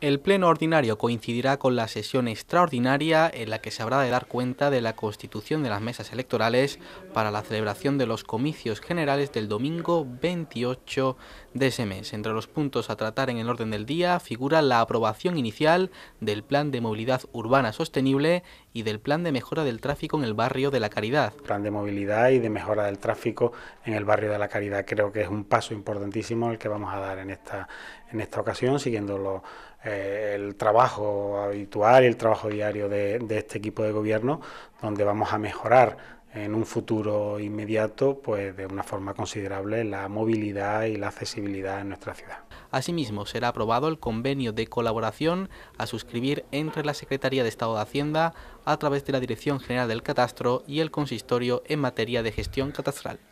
El Pleno Ordinario coincidirá con la sesión extraordinaria en la que se habrá de dar cuenta de la constitución de las mesas electorales para la celebración de los comicios generales del domingo 28 de ese mes. Entre los puntos a tratar en el orden del día figura la aprobación inicial del Plan de Movilidad Urbana Sostenible y del Plan de Mejora del Tráfico en el Barrio de la Caridad. Plan de movilidad y de mejora del tráfico en el Barrio de la Caridad creo que es un paso importantísimo el que vamos a dar en esta, en esta ocasión, siguiendo los eh, el trabajo habitual y el trabajo diario de, de este equipo de gobierno, donde vamos a mejorar en un futuro inmediato, pues de una forma considerable, la movilidad y la accesibilidad en nuestra ciudad. Asimismo, será aprobado el convenio de colaboración a suscribir entre la Secretaría de Estado de Hacienda a través de la Dirección General del Catastro y el Consistorio en materia de gestión catastral.